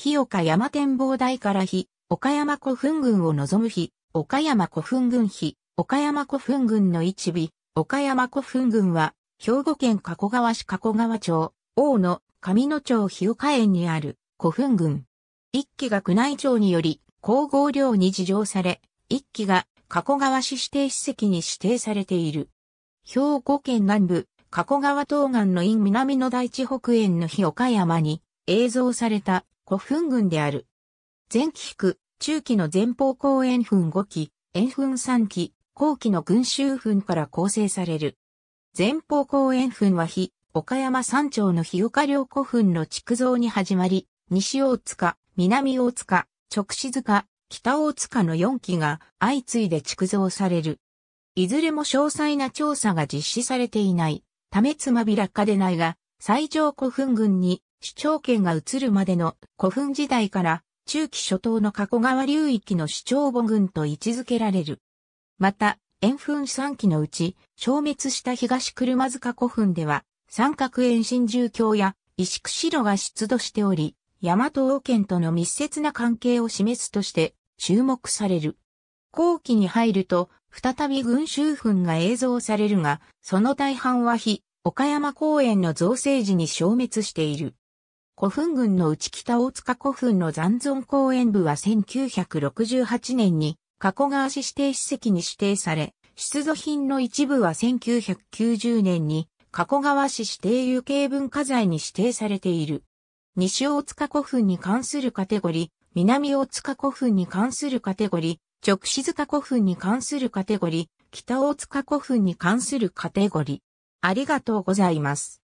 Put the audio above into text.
日岡山展望台から日、岡山古墳群を望む日、岡山古墳群日、岡山古墳群の一尾、岡山古墳群は、兵庫県加古川市加古川町、大野、上野町日岡園にある古墳群。一期が宮内庁により、皇后陵に事情され、一期が加古川市指定史跡に指定されている。兵庫県南部、加古川東岸の院南の大地北園の日岡山に、映像された古墳群である。前期区、中期の前方後円墳5期、円墳3期、後期の群衆墳から構成される。前方後円墳は非、岡山山頂の日岡良古墳の築造に始まり、西大塚、南大塚、直志塚、北大塚の4基が相次いで築造される。いずれも詳細な調査が実施されていない、ためつまびらかでないが、最上古墳群に市長権が移るまでの古墳時代から中期初頭の加古川流域の市長母軍と位置づけられる。また、円墳3期のうち、消滅した東車塚古墳では、三角円新獣橋や石釧路が出土しており、大和王権との密接な関係を示すとして注目される。後期に入ると、再び群衆墳が映像されるが、その大半は非、岡山公園の造成時に消滅している。古墳群の内北大塚古墳の残存公園部は1968年に加古川市指定史跡に指定され、出土品の一部は1990年に加古川市指定有形文化財に指定されている。西大塚古墳に関するカテゴリー、南大塚古墳に関するカテゴリー、直静塚古墳に関するカテゴリー、北大塚古墳に関するカテゴリー。ありがとうございます。